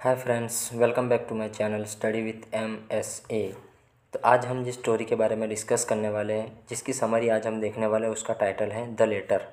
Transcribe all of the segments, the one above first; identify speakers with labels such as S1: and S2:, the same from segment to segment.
S1: Hi friends welcome back to my channel study with M S A तो आज हम जिस स्टोरी के बारे में डिस्कस करने वाले हैं जिसकी समरी आज हम देखने वाले हैं उसका टाइटल है द लेटर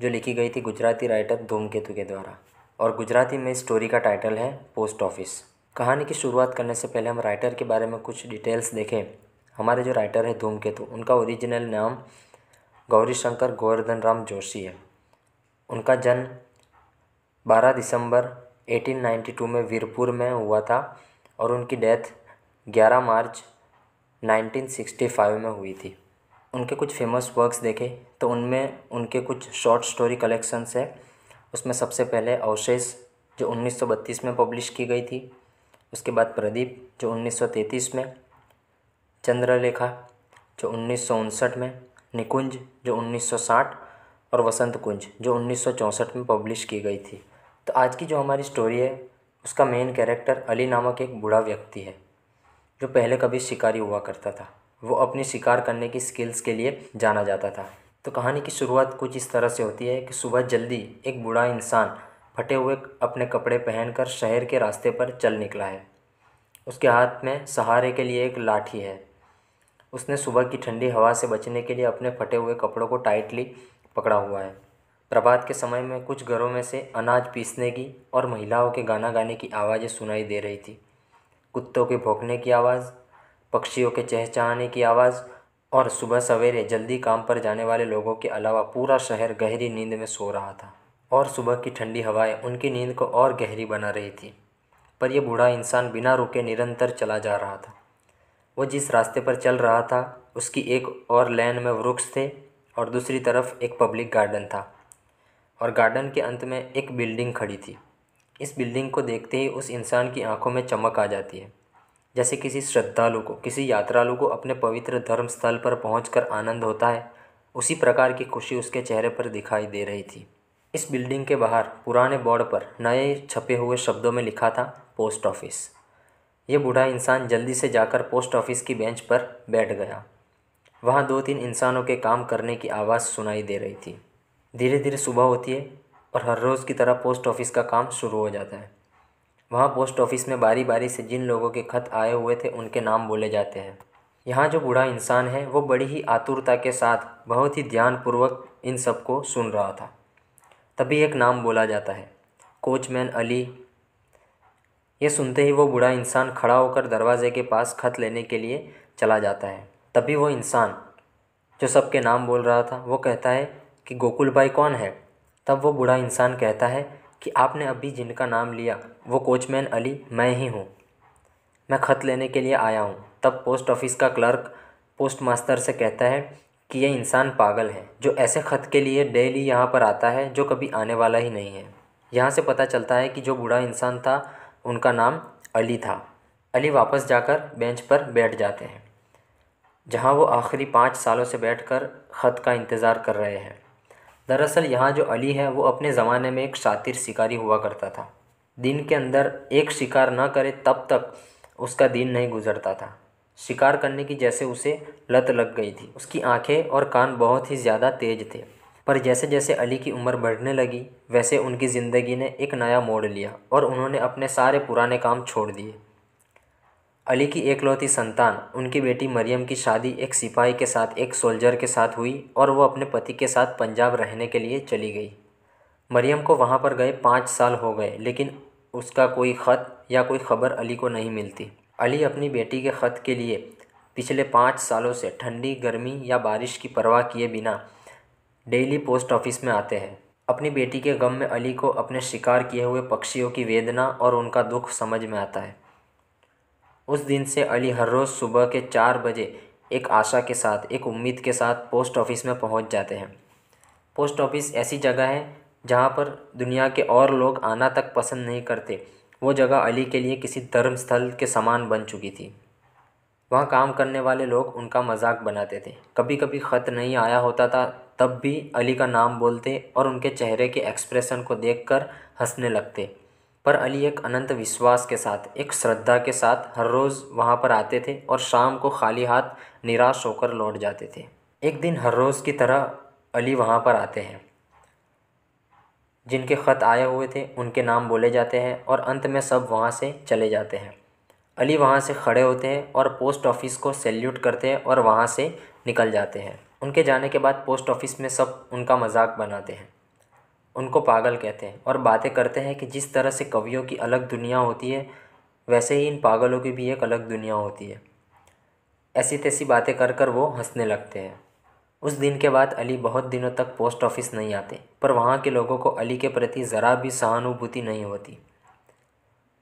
S1: जो लिखी गई थी गुजराती राइटर धूमकेतु के द्वारा और गुजराती में स्टोरी का टाइटल है पोस्ट ऑफिस कहानी की शुरुआत करने से पहले हम राइटर के बारे में कुछ डिटेल्स देखें हमारे जो राइटर है धूमकेतु उनका ओरिजिनल नाम गौरी शंकर गोवर्धन राम जोशी है उनका जन्म बारह दिसंबर एटीन नाइन्टी टू में वीरपुर में हुआ था और उनकी डेथ ग्यारह मार्च 1965 फाइव में हुई थी उनके कुछ फेमस वर्क्स देखे तो उनमें उनके कुछ शॉर्ट स्टोरी कलेक्शंस है उसमें सबसे पहले अवशेष जो 1932 में पब्लिश की गई थी उसके बाद प्रदीप जो 1933 में चंद्रलेखा जो उन्नीस में निकुंज जो 1960 और वसंत कुंज जो उन्नीस में पब्लिश की गई थी तो आज की जो हमारी स्टोरी है उसका मेन कैरेक्टर अली नामक एक बूढ़ा व्यक्ति है जो पहले कभी शिकारी हुआ करता था वो अपनी शिकार करने की स्किल्स के लिए जाना जाता था तो कहानी की शुरुआत कुछ इस तरह से होती है कि सुबह जल्दी एक बूढ़ा इंसान फटे हुए अपने कपड़े पहनकर शहर के रास्ते पर चल निकला है उसके हाथ में सहारे के लिए एक लाठी है उसने सुबह की ठंडी हवा से बचने के लिए अपने फटे हुए कपड़ों को टाइटली पकड़ा हुआ है प्रभात के समय में कुछ घरों में से अनाज पीसने की और महिलाओं के गाना गाने की आवाज़ें सुनाई दे रही थी कुत्तों के भौंकने की आवाज़ पक्षियों के चहचहाने की आवाज़ और सुबह सवेरे जल्दी काम पर जाने वाले लोगों के अलावा पूरा शहर गहरी नींद में सो रहा था और सुबह की ठंडी हवाएं उनकी नींद को और गहरी बना रही थी पर यह बूढ़ा इंसान बिना रुके निरंतर चला जा रहा था वह जिस रास्ते पर चल रहा था उसकी एक और लेन में वृक्ष थे और दूसरी तरफ एक पब्लिक गार्डन था और गार्डन के अंत में एक बिल्डिंग खड़ी थी इस बिल्डिंग को देखते ही उस इंसान की आंखों में चमक आ जाती है जैसे किसी श्रद्धालु को किसी यात्रालु को अपने पवित्र धर्म स्थल पर पहुँच आनंद होता है उसी प्रकार की खुशी उसके चेहरे पर दिखाई दे रही थी इस बिल्डिंग के बाहर पुराने बोर्ड पर नए छपे हुए शब्दों में लिखा था पोस्ट ऑफिस ये बूढ़ा इंसान जल्दी से जाकर पोस्ट ऑफिस की बेंच पर बैठ गया वहाँ दो तीन इंसानों के काम करने की आवाज़ सुनाई दे रही थी धीरे धीरे सुबह होती है और हर रोज़ की तरह पोस्ट ऑफिस का काम शुरू हो जाता है वहाँ पोस्ट ऑफिस में बारी बारी से जिन लोगों के खत आए हुए थे उनके नाम बोले जाते हैं यहाँ जो बूढ़ा इंसान है वो बड़ी ही आतुरता के साथ बहुत ही ध्यानपूर्वक इन सबको सुन रहा था तभी एक नाम बोला जाता है कोचमैन अली ये सुनते ही वो बूढ़ा इंसान खड़ा होकर दरवाजे के पास खत लेने के लिए चला जाता है तभी वो इंसान जो सबके नाम बोल रहा था वो कहता है कि गोकुल भाई कौन है तब वो बूढ़ा इंसान कहता है कि आपने अभी जिनका नाम लिया वो कोचमैन अली मैं ही हूँ मैं ख़त लेने के लिए आया हूँ तब पोस्ट ऑफिस का क्लर्क पोस्ट मास्टर से कहता है कि ये इंसान पागल है जो ऐसे ख़त के लिए डेली यहाँ पर आता है जो कभी आने वाला ही नहीं है यहाँ से पता चलता है कि जो बूढ़ा इंसान था उनका नाम अली था अली वापस जाकर बेंच पर बैठ जाते हैं जहाँ वो आखिरी पाँच सालों से बैठकर ख़त का इंतज़ार कर रहे हैं दरअसल यहाँ जो अली है वो अपने ज़माने में एक शातिर शिकारी हुआ करता था दिन के अंदर एक शिकार ना करे तब तक उसका दिन नहीं गुजरता था शिकार करने की जैसे उसे लत लग गई थी उसकी आंखें और कान बहुत ही ज़्यादा तेज थे पर जैसे जैसे अली की उम्र बढ़ने लगी वैसे उनकी ज़िंदगी ने एक नया मोड़ लिया और उन्होंने अपने सारे पुराने काम छोड़ दिए अली की एकलौती संतान उनकी बेटी मरियम की शादी एक सिपाही के साथ एक सोल्जर के साथ हुई और वो अपने पति के साथ पंजाब रहने के लिए चली गई मरियम को वहाँ पर गए पाँच साल हो गए लेकिन उसका कोई ख़त या कोई ख़बर अली को नहीं मिलती अली अपनी बेटी के ख़त के लिए पिछले पाँच सालों से ठंडी गर्मी या बारिश की परवाह किए बिना डेली पोस्ट ऑफिस में आते हैं अपनी बेटी के गम में अली को अपने शिकार किए हुए पक्षियों की वेदना और उनका दुख समझ में आता है उस दिन से अली हर रोज़ सुबह के चार बजे एक आशा के साथ एक उम्मीद के साथ पोस्ट ऑफिस में पहुंच जाते हैं पोस्ट ऑफिस ऐसी जगह है जहाँ पर दुनिया के और लोग आना तक पसंद नहीं करते वो जगह अली के लिए किसी धर्म स्थल के समान बन चुकी थी वहाँ काम करने वाले लोग उनका मजाक बनाते थे कभी कभी ख़त नहीं आया होता था तब भी अली का नाम बोलते और उनके चेहरे के एक्सप्रेशन को देख हंसने लगते पर अली एक अनंत विश्वास के साथ एक श्रद्धा के साथ हर रोज़ वहाँ पर आते थे और शाम को खाली हाथ निराश होकर लौट जाते थे एक दिन हर रोज़ की तरह अली वहाँ पर आते हैं जिनके ख़त आए हुए थे उनके नाम बोले जाते हैं और अंत में सब वहाँ से चले जाते हैं अली वहाँ से खड़े होते हैं और पोस्ट ऑफिस को सैल्यूट करते हैं और वहाँ से निकल जाते हैं उनके जाने के बाद पोस्ट ऑफिस में सब उनका मजाक बनाते हैं उनको पागल कहते हैं और बातें करते हैं कि जिस तरह से कवियों की अलग दुनिया होती है वैसे ही इन पागलों की भी एक अलग दुनिया होती है ऐसी तैसी बातें कर कर वो हंसने लगते हैं उस दिन के बाद अली बहुत दिनों तक पोस्ट ऑफिस नहीं आते पर वहाँ के लोगों को अली के प्रति ज़रा भी सहानुभूति नहीं होती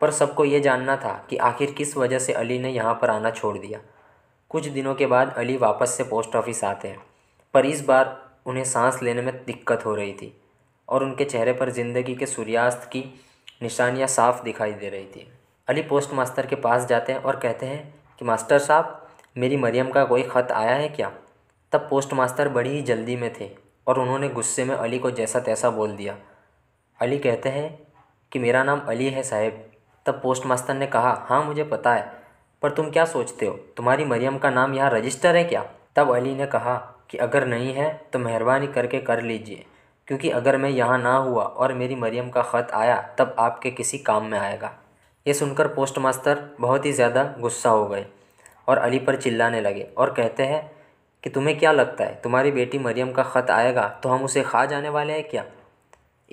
S1: पर सबको ये जानना था कि आखिर किस वजह से अली ने यहाँ पर आना छोड़ दिया कुछ दिनों के बाद अली वापस से पोस्ट ऑफिस आते हैं पर इस बार उन्हें सांस लेने में दिक्कत हो रही थी और उनके चेहरे पर ज़िंदगी के सूर्यास्त की निशानियाँ साफ दिखाई दे रही थी अली पोस्ट मास्टर के पास जाते हैं और कहते हैं कि मास्टर साहब मेरी मरियम का कोई ख़त आया है क्या तब पोस्ट मास्टर बड़ी ही जल्दी में थे और उन्होंने गुस्से में अली को जैसा तैसा बोल दिया अली कहते हैं कि मेरा नाम अली है साहब तब पोस्ट मास्टर ने कहा हाँ मुझे पता है पर तुम क्या सोचते हो तुम्हारी मरियम का नाम यहाँ रजिस्टर है क्या तब अली ने कहा कि अगर नहीं है तो मेहरबानी करके कर लीजिए क्योंकि अगर मैं यहाँ ना हुआ और मेरी मरियम का ख़त आया तब आपके किसी काम में आएगा ये सुनकर पोस्ट मास्तर बहुत ही ज़्यादा गुस्सा हो गए और अली पर चिल्लाने लगे और कहते हैं कि तुम्हें क्या लगता है तुम्हारी बेटी मरियम का ख़त आएगा तो हम उसे खा जाने वाले हैं क्या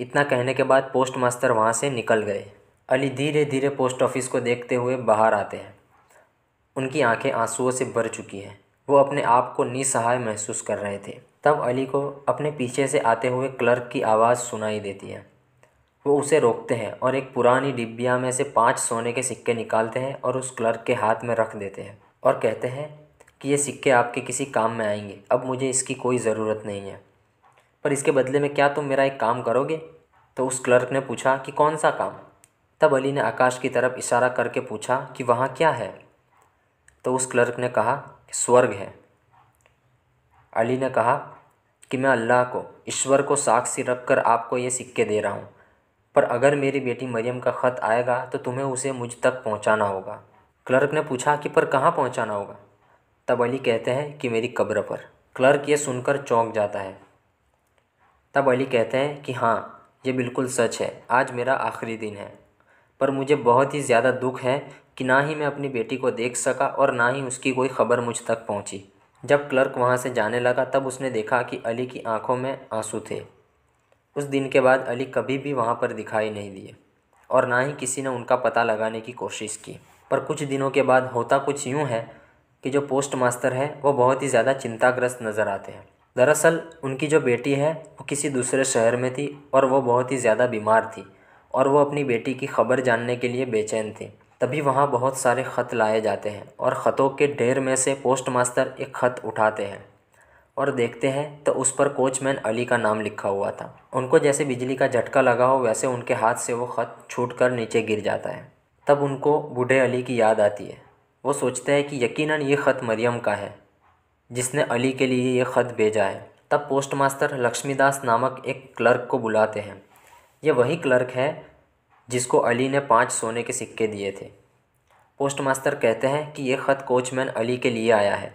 S1: इतना कहने के बाद पोस्ट मास्टर वहाँ से निकल गए अली धीरे धीरे पोस्ट ऑफिस को देखते हुए बाहर आते हैं उनकी आंखें आंसुओं से भर चुकी हैं वो अपने आप को निसहाय महसूस कर रहे थे तब अली को अपने पीछे से आते हुए क्लर्क की आवाज़ सुनाई देती है वो उसे रोकते हैं और एक पुरानी डिब्बिया में से पाँच सोने के सिक्के निकालते हैं और उस क्लर्क के हाथ में रख देते हैं और कहते हैं कि ये सिक्के आपके किसी काम में आएंगे अब मुझे इसकी कोई ज़रूरत नहीं है पर इसके बदले में क्या तुम मेरा एक काम करोगे तो उस क्लर्क ने पूछा कि कौन सा काम तब अली ने आकाश की तरफ इशारा करके पूछा कि वहाँ क्या है तो उस क्लर्क ने कहा स्वर्ग है अली ने कहा कि मैं अल्लाह को ईश्वर को साक्षी रख कर आपको ये सिक्के दे रहा हूँ पर अगर मेरी बेटी मरियम का ख़त आएगा तो तुम्हें उसे मुझ तक पहुँचाना होगा क्लर्क ने पूछा कि पर कहाँ पहुँचाना होगा तब अली कहते हैं कि मेरी कब्र पर क्लर्क ये सुनकर चौंक जाता है तब अली कहते हैं कि हाँ ये बिल्कुल सच है आज मेरा आखिरी दिन है पर मुझे बहुत ही ज़्यादा दुख है कि ना ही मैं अपनी बेटी को देख सका और ना ही उसकी कोई खबर मुझ तक पहुंची। जब क्लर्क वहाँ से जाने लगा तब उसने देखा कि अली की आंखों में आंसू थे उस दिन के बाद अली कभी भी वहाँ पर दिखाई नहीं दिए और ना ही किसी ने उनका पता लगाने की कोशिश की पर कुछ दिनों के बाद होता कुछ यूँ है कि जो पोस्ट मास्टर है वो बहुत ही ज़्यादा चिंताग्रस्त नज़र आते हैं दरअसल उनकी जो बेटी है वो किसी दूसरे शहर में थी और वो बहुत ही ज़्यादा बीमार थी और वो अपनी बेटी की खबर जानने के लिए बेचैन थी तभी वहाँ बहुत सारे ख़त लाए जाते हैं और ख़तों के ढेर में से पोस्ट मास्टर एक ख़त उठाते हैं और देखते हैं तो उस पर कोचमैन अली का नाम लिखा हुआ था उनको जैसे बिजली का झटका लगा हो वैसे उनके हाथ से वो ख़त छूट कर नीचे गिर जाता है तब उनको बूढ़े अली की याद आती है वो सोचते हैं कि यकीन ये ख़त मरियम का है जिसने अली के लिए ये ख़त भेजा है तब पोस्ट लक्ष्मीदास नामक एक क्लर्क को बुलाते हैं ये वही क्लर्क है जिसको अली ने पाँच सोने के सिक्के दिए थे पोस्ट मास्टर कहते हैं कि ये ख़त कोचमैन अली के लिए आया है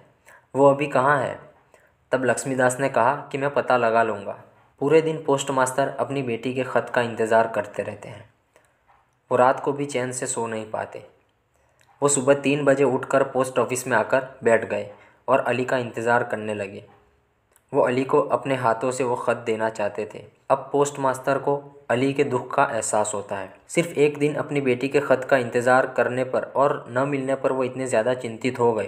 S1: वो अभी कहाँ है तब लक्ष्मीदास ने कहा कि मैं पता लगा लूँगा पूरे दिन पोस्ट मास्टर अपनी बेटी के ख़त का इंतज़ार करते रहते हैं वो रात को भी चैन से सो नहीं पाते वो सुबह तीन बजे उठकर पोस्ट ऑफिस में आकर बैठ गए और अली का इंतज़ार करने लगे वो अली को अपने हाथों से वो ख़त देना चाहते थे अब पोस्ट मास्टर को अली के दुख का एहसास होता है सिर्फ एक दिन अपनी बेटी के ख़त का इंतज़ार करने पर और न मिलने पर वो इतने ज़्यादा चिंतित हो गए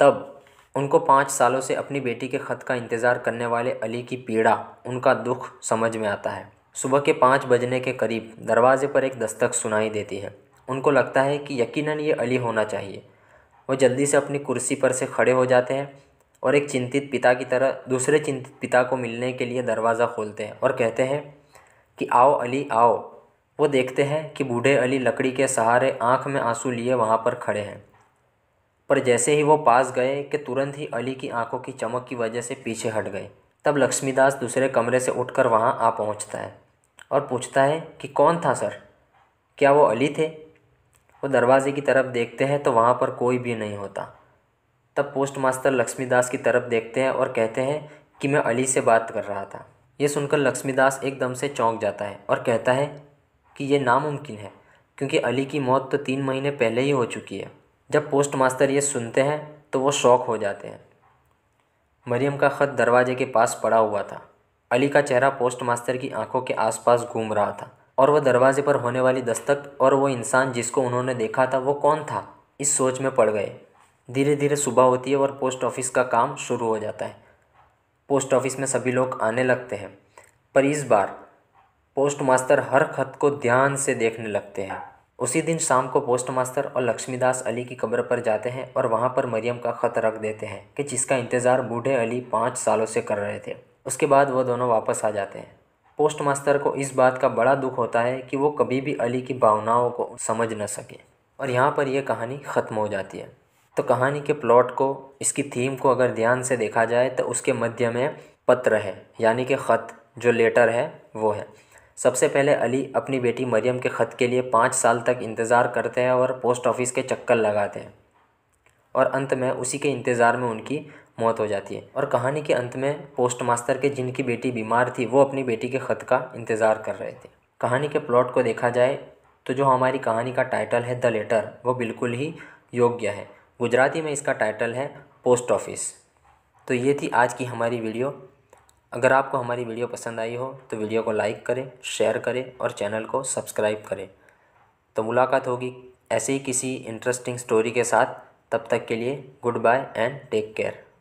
S1: तब उनको पाँच सालों से अपनी बेटी के ख़त का इंतज़ार करने वाले अली की पीड़ा उनका दुख समझ में आता है सुबह के पाँच बजने के करीब दरवाजे पर एक दस्तक सुनाई देती है उनको लगता है कि यकीनन ये अली होना चाहिए वो जल्दी से अपनी कुर्सी पर से खड़े हो जाते हैं और एक चिंतित पिता की तरह दूसरे चिंतित पिता को मिलने के लिए दरवाज़ा खोलते हैं और कहते हैं कि आओ अली आओ वो देखते हैं कि बूढ़े अली लकड़ी के सहारे आंख में आंसू लिए वहाँ पर खड़े हैं पर जैसे ही वो पास गए कि तुरंत ही अली की आंखों की चमक की वजह से पीछे हट गए तब लक्ष्मीदास दूसरे कमरे से उठकर वहाँ आ पहुँचता है और पूछता है कि कौन था सर क्या वो अली थे वो दरवाजे की तरफ देखते हैं तो वहाँ पर कोई भी नहीं होता तब पोस्ट मास्टर लक्ष्मीदास की तरफ देखते हैं और कहते हैं कि मैं अली से बात कर रहा था ये सुनकर लक्ष्मीदास एकदम से चौंक जाता है और कहता है कि ये नामुमकिन है क्योंकि अली की मौत तो तीन महीने पहले ही हो चुकी है जब पोस्ट मास्टर ये सुनते हैं तो वो शौक हो जाते हैं मरियम का ख़त दरवाजे के पास पड़ा हुआ था अली का चेहरा पोस्ट मास्टर की आंखों के आसपास घूम रहा था और वह दरवाजे पर होने वाली दस्तक और वो इंसान जिसको उन्होंने देखा था वो कौन था इस सोच में पड़ गए धीरे धीरे सुबह होती है और पोस्ट ऑफिस का काम शुरू हो जाता है पोस्ट ऑफिस में सभी लोग आने लगते हैं पर इस बार पोस्ट मास्टर हर खत को ध्यान से देखने लगते हैं उसी दिन शाम को पोस्ट मास्टर और लक्ष्मीदास अली की कब्र पर जाते हैं और वहाँ पर मरियम का ख़त रख देते हैं कि जिसका इंतज़ार बूढ़े अली पाँच सालों से कर रहे थे उसके बाद वह दोनों वापस आ जाते हैं पोस्ट मास्टर को इस बात का बड़ा दुख होता है कि वो कभी भी अली की भावनाओं को समझ न सके और यहाँ पर यह कहानी ख़त्म हो जाती है तो कहानी के प्लॉट को इसकी थीम को अगर ध्यान से देखा जाए तो उसके मध्य में पत्र है यानी कि ख़त जो लेटर है वो है सबसे पहले अली अपनी बेटी मरियम के ख़त के लिए पाँच साल तक इंतज़ार करते हैं और पोस्ट ऑफिस के चक्कर लगाते हैं और अंत में उसी के इंतज़ार में उनकी मौत हो जाती है और कहानी के अंत में पोस्ट मास्टर के जिनकी बेटी बीमार थी वो अपनी बेटी के ख़त का इंतज़ार कर रहे थे कहानी के प्लॉट को देखा जाए तो जो हमारी कहानी का टाइटल है द लेटर वो बिल्कुल ही योग्य है गुजराती में इसका टाइटल है पोस्ट ऑफिस तो ये थी आज की हमारी वीडियो अगर आपको हमारी वीडियो पसंद आई हो तो वीडियो को लाइक करें शेयर करें और चैनल को सब्सक्राइब करें तो मुलाकात होगी ऐसे ही किसी इंटरेस्टिंग स्टोरी के साथ तब तक के लिए goodbye and take care